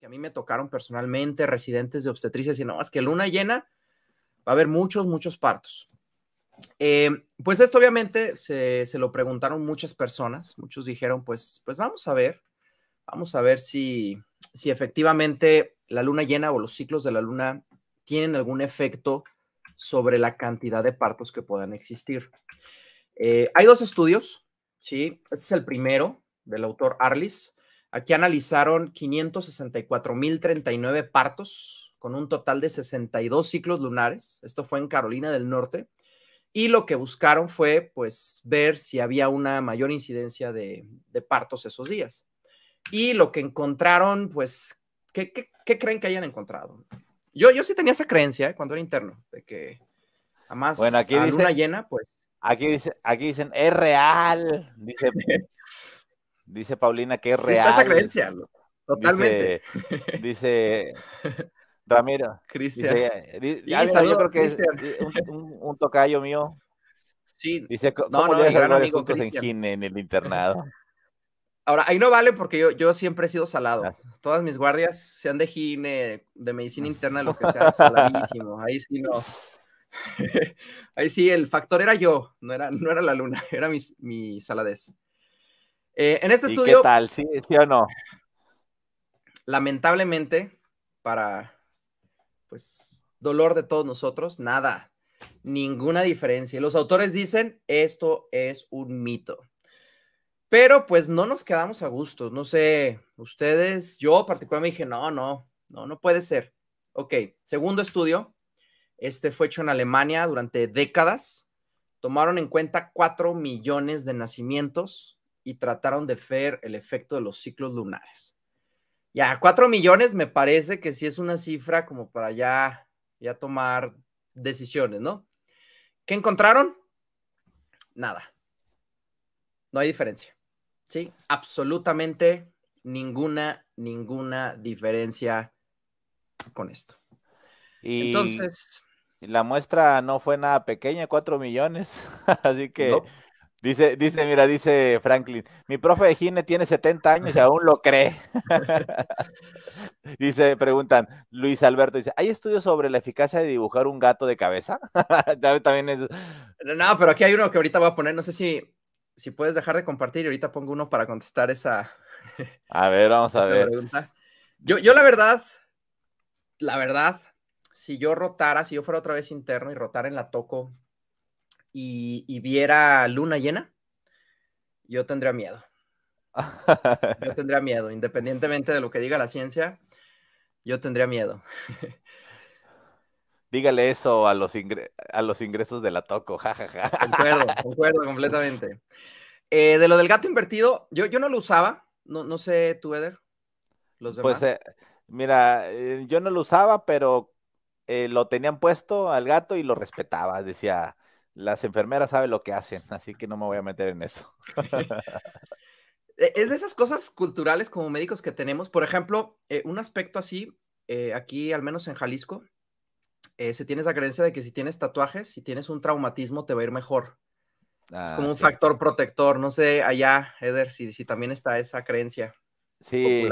que a mí me tocaron personalmente, residentes de obstetricia, y no, más que luna llena va a haber muchos, muchos partos. Eh, pues esto obviamente se, se, lo preguntaron muchas personas, muchos dijeron, pues, pues vamos a ver, vamos a ver si, si efectivamente la luna llena o los ciclos de la luna tienen algún efecto sobre la cantidad de partos que puedan existir. Eh, hay dos estudios, ¿sí? Este es el primero del autor Arlis. Aquí analizaron 564.039 partos con un total de 62 ciclos lunares. Esto fue en Carolina del Norte. Y lo que buscaron fue, pues, ver si había una mayor incidencia de, partos esos días. Y lo que encontraron, pues, ¿qué, creen que hayan encontrado? Yo, yo sí tenía esa creencia cuando era interno, de que además bueno, aquí dice, luna llena, pues. Aquí, dice, aquí dicen, es real, dice Dice Paulina que es sí real. Está esa creencia, totalmente. Dice, Ramiro. Cristian. yo creo que es un, tocayo mío. Sí. Dice, ¿cómo no, no, gran amigo en, Gine, en el internado? Ahora, ahí no vale porque yo, yo siempre he sido salado. Ah. Todas mis guardias, sean de gine, de medicina interna, lo que sea, saladísimo. Ahí sí no. Ahí sí, el factor era yo, no era, no era la luna, era mi, mi saladez. Eh, en este estudio. ¿Qué tal? ¿Sí, ¿Sí o no? Lamentablemente, para pues dolor de todos nosotros, nada, ninguna diferencia. Los autores dicen esto es un mito. Pero pues no nos quedamos a gusto. No sé, ustedes, yo particularmente dije, no, no, no, no puede ser. Ok, segundo estudio. Este fue hecho en Alemania durante décadas. Tomaron en cuenta cuatro millones de nacimientos y trataron de ver el efecto de los ciclos lunares. Ya, 4 millones me parece que sí es una cifra como para ya, ya tomar decisiones, ¿no? ¿Qué encontraron? Nada. No hay diferencia. Sí, absolutamente ninguna, ninguna diferencia con esto. Y Entonces. La muestra no fue nada pequeña, 4 millones. Así que. Dice, dice, mira, dice Franklin, mi profe de Gine tiene 70 años y aún lo cree. dice, preguntan, Luis Alberto dice, ¿hay estudios sobre la eficacia de dibujar un gato de cabeza? También es... No, pero aquí hay uno que ahorita voy a poner, no sé si, si puedes dejar de compartir y ahorita pongo uno para contestar esa... a ver, vamos a ver. Yo, yo la verdad, la verdad, si yo rotara, si yo fuera otra vez interno y rotara en la toco y, viera luna llena, yo tendría miedo. Yo tendría miedo, independientemente de lo que diga la ciencia, yo tendría miedo. Dígale eso a los, a los ingresos de la toco, jajaja. completamente. Eh, de lo del gato invertido, yo, no lo usaba, no, sé tú, Eder, Pues eh, mira, eh, yo no lo usaba, pero lo tenían puesto al gato y lo respetaba, decía, las enfermeras saben lo que hacen, así que no me voy a meter en eso. E, es de esas cosas culturales como médicos que tenemos. Por ejemplo, eh, un aspecto así, eh, aquí al menos en Jalisco, eh, se tiene esa creencia de que si tienes tatuajes, si tienes un traumatismo, te va a ir mejor. es ah, como un factor protector. No sé allá, Eder, si, si también está esa creencia. Sí,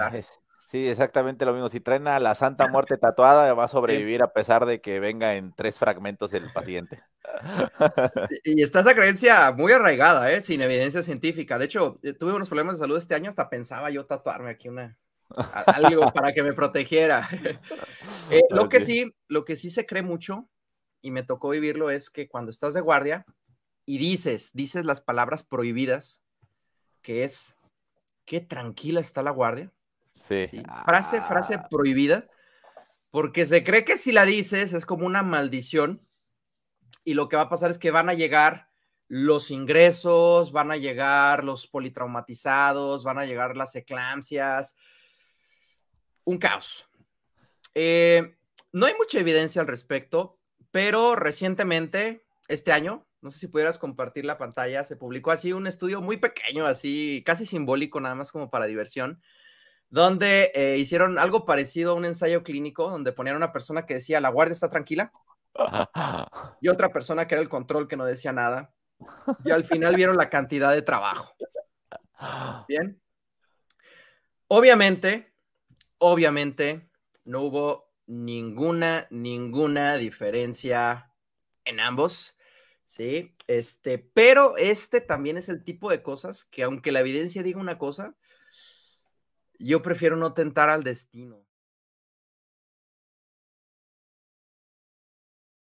sí, exactamente lo mismo. Si traen la Santa Muerte tatuada, va a sobrevivir a pesar de que venga en tres fragmentos el paciente. y está esa creencia muy arraigada, ¿eh? sin evidencia científica. De hecho, eh, tuve unos problemas de salud este año, hasta pensaba yo tatuarme aquí una, algo para que me protegiera. Eh, lo que sí, lo que sí se cree mucho y me tocó vivirlo es que cuando estás de guardia y dices, dices las palabras prohibidas, que es qué tranquila está la guardia. Frase, frase prohibida, porque se cree que si la dices es como una maldición y lo que va a pasar es que van a llegar los ingresos, van a llegar los politraumatizados, van a llegar las eclampsias, un caos. Eh, no hay mucha evidencia al respecto, pero recientemente, este año, no sé si pudieras compartir la pantalla, se publicó así un estudio muy pequeño, así casi simbólico, nada más como para diversión, donde eh, hicieron algo parecido a un ensayo clínico, donde ponían a una persona que decía, la guardia está tranquila, y otra persona que era el control que no decía nada. Y al final vieron la cantidad de trabajo. Bien. Obviamente, obviamente, no hubo ninguna, ninguna diferencia en ambos. Sí, este, pero este también es el tipo de cosas que, aunque la evidencia diga una cosa, yo prefiero no tentar al destino.